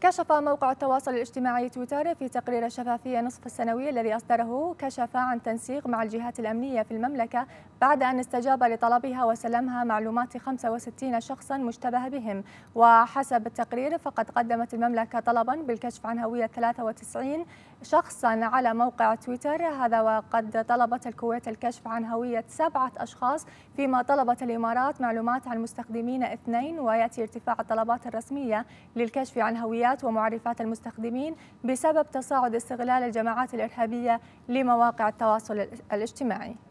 كشف موقع التواصل الاجتماعي تويتر في تقرير الشفافية نصف السنوي الذي أصدره كشف عن تنسيق مع الجهات الأمنية في المملكة بعد أن استجاب لطلبها وسلمها معلومات 65 شخصا مشتبه بهم وحسب التقرير فقد قدمت المملكة طلبا بالكشف عن هوية 93 شخصا على موقع تويتر هذا وقد طلبت الكويت الكشف عن هوية سبعة أشخاص فيما طلبت الإمارات معلومات عن مستخدمين اثنين ويأتي ارتفاع الطلبات الرسمية للكشف عن هويات الحسابات ومعرفات المستخدمين بسبب تصاعد استغلال الجماعات الإرهابية لمواقع التواصل الاجتماعي